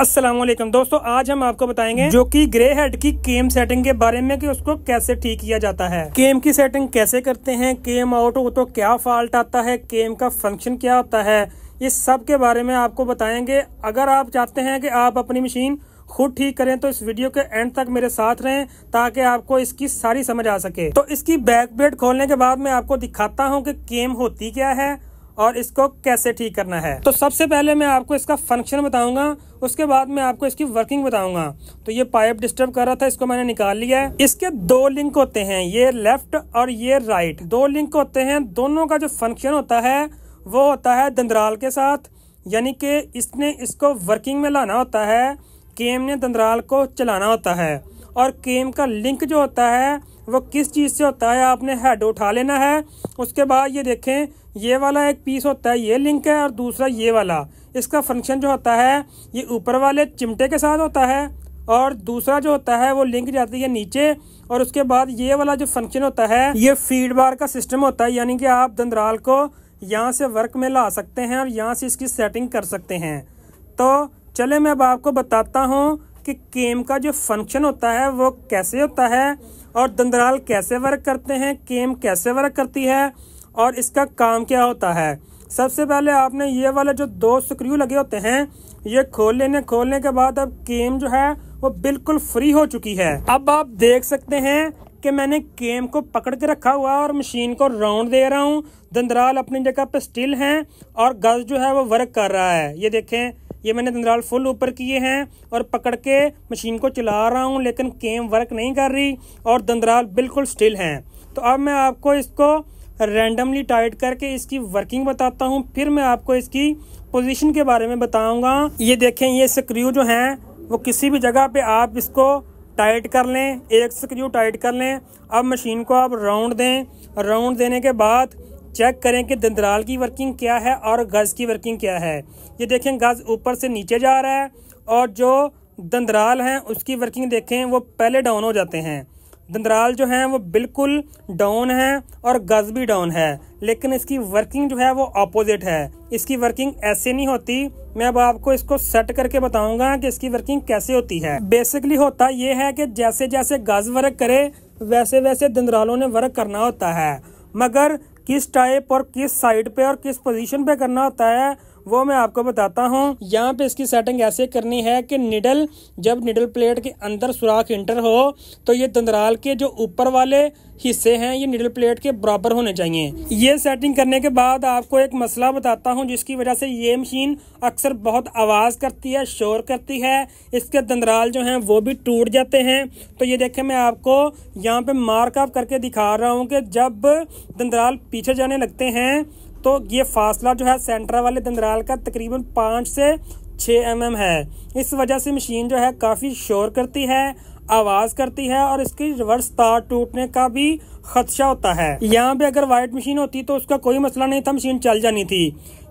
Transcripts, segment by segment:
असलम दोस्तों आज हम आपको बताएंगे जो कि ग्रे हेड की केम सेटिंग के बारे में कि उसको कैसे ठीक किया जाता है केम की सेटिंग कैसे करते हैं केम आउट हो तो क्या फॉल्ट आता है केम का फंक्शन क्या होता है ये सब के बारे में आपको बताएंगे अगर आप चाहते हैं कि आप अपनी मशीन खुद ठीक करें तो इस वीडियो के एंड तक मेरे साथ रहें ताकि आपको इसकी सारी समझ आ सके तो इसकी बैक प्लेट खोलने के बाद मैं आपको दिखाता हूँ कि केम होती क्या है और इसको कैसे ठीक करना है तो सबसे पहले मैं आपको इसका फंक्शन बताऊंगा उसके बाद मैं आपको इसकी वर्किंग बताऊंगा तो ये पाइप डिस्टर्ब कर रहा था इसको मैंने निकाल लिया है इसके दो लिंक होते हैं ये लेफ्ट और ये राइट दो लिंक होते हैं दोनों का जो फंक्शन होता है वो होता है दंदराल के साथ यानी कि इसने इसको वर्किंग में लाना होता है केम ने दंदराल को चलाना होता है और केम का लिंक जो होता है वो किस चीज़ से होता है आपने हेड उठा लेना है उसके बाद ये देखें ये वाला एक पीस होता है ये लिंक है और दूसरा ये वाला इसका फंक्शन जो होता है ये ऊपर वाले चिमटे के साथ होता है और दूसरा जो होता है वो लिंक जाती है नीचे और उसके बाद ये वाला जो फंक्शन होता है ये फीड बार का सिस्टम होता है यानी कि आप दंदराल को यहाँ से वर्क में ला सकते हैं और यहाँ से इसकी सेटिंग कर सकते हैं तो चले मैं अब आपको बताता हूँ कि केम का जो फंक्शन होता है वो कैसे होता है और दंदराल कैसे वर्क करते हैं केम कैसे वर्क करती है और इसका काम क्या होता है सबसे पहले आपने ये वाले जो दो स्क्रू लगे होते हैं ये खोल लेने खोलने के बाद अब केम जो है वो बिल्कुल फ्री हो चुकी है अब आप देख सकते हैं कि मैंने केम को पकड़ के रखा हुआ और मशीन को राउंड दे रहा हूँ दंदराल अपनी जगह पर स्टिल हैं और गज जो है वो वर्क कर रहा है ये देखें ये मैंने तंद्राल फुल ऊपर किए हैं और पकड़ के मशीन को चला रहा हूँ लेकिन केम वर्क नहीं कर रही और दंदराल बिल्कुल स्टिल हैं तो अब मैं आपको इसको रैंडमली टाइट करके इसकी वर्किंग बताता हूँ फिर मैं आपको इसकी पोजीशन के बारे में बताऊँगा ये देखें ये स्क्रू जो हैं वो किसी भी जगह पर आप इसको टाइट कर लें एक स्क्रू टाइट कर लें अब मशीन को आप राउंड दें राउंड देने के बाद चेक करें कि दंदराल की वर्किंग क्या है और गज़ की वर्किंग क्या है ये देखें गज़ ऊपर से नीचे जा रहा है और जो दंदराल हैं उसकी वर्किंग देखें वो पहले डाउन हो जाते हैं दंदराल जो हैं वो बिल्कुल डाउन है और गज़ भी डाउन है लेकिन इसकी वर्किंग जो है वो अपोजिट है इसकी वर्किंग ऐसे नहीं होती मैं अब आपको इसको सेट करके बताऊंगा कि इसकी वर्किंग कैसे होती है बेसिकली होता ये है कि जैसे जैसे गज़ वर्क करे वैसे वैसे दंदरालों ने वर्क करना होता है मगर किस टाइप और किस साइड पे और किस पोजीशन पे करना होता है वो मैं आपको बताता हूँ यहाँ पे इसकी सेटिंग ऐसे करनी है कि निडल जब निडल प्लेट के अंदर सुराख इंटर हो तो ये दंदराल के जो ऊपर वाले हिस्से हैं ये निडल प्लेट के बराबर होने चाहिए ये सेटिंग करने के बाद आपको एक मसला बताता हूँ जिसकी वजह से ये मशीन अक्सर बहुत आवाज़ करती है शोर करती है इसके दंदराल जो हैं वो भी टूट जाते हैं तो ये देखें मैं आपको यहाँ पे मार्कअप करके दिखा रहा हूँ कि जब दंदराल पीछे जाने लगते हैं दोस्तों ये फासला जो है सेंटर वाले दंदराल का तकरीबन पाँच से छः एम mm है इस वजह से मशीन जो है काफ़ी शोर करती है आवाज़ करती है और इसकी रिवर्स तार टूटने का भी खदशा होता है यहाँ पे अगर वाइट मशीन होती तो उसका कोई मसला नहीं था मशीन चल जानी थी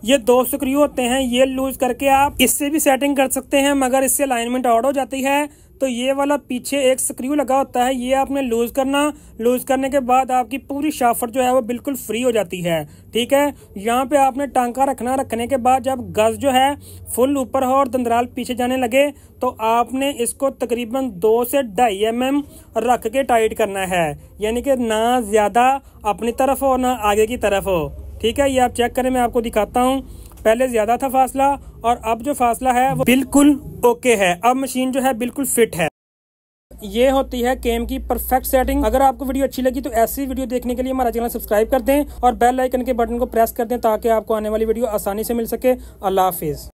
ये दो स्क्रू होते हैं ये लूज करके आप इससे भी सेटिंग कर सकते हैं मगर इससे अलाइनमेंट आउट हो जाती है तो ये वाला पीछे एक स्क्रू लगा होता है ये आपने लूज़ करना लूज़ करने के बाद आपकी पूरी शाफर जो है वो बिल्कुल फ्री हो जाती है ठीक है यहाँ पे आपने टांका रखना रखने के बाद जब गज जो है फुल ऊपर हो और दंदराल पीछे जाने लगे तो आपने इसको तकरीबन दो से ढाई एम एम रख के टाइट करना है यानी कि ना ज़्यादा अपनी तरफ हो ना आगे की तरफ हो ठीक है ये आप चेक करें मैं आपको दिखाता हूँ पहले ज़्यादा था फासला और अब जो फासला है वो बिल्कुल ओके है अब मशीन जो है बिल्कुल फिट है ये होती है केम की परफेक्ट सेटिंग अगर आपको वीडियो अच्छी लगी तो ऐसी वीडियो देखने के लिए हमारा चैनल सब्सक्राइब कर दें और बेल आइकन के बटन को प्रेस कर दें ताकि आपको आने वाली वीडियो आसानी से मिल सके अल्लाह हाफिज़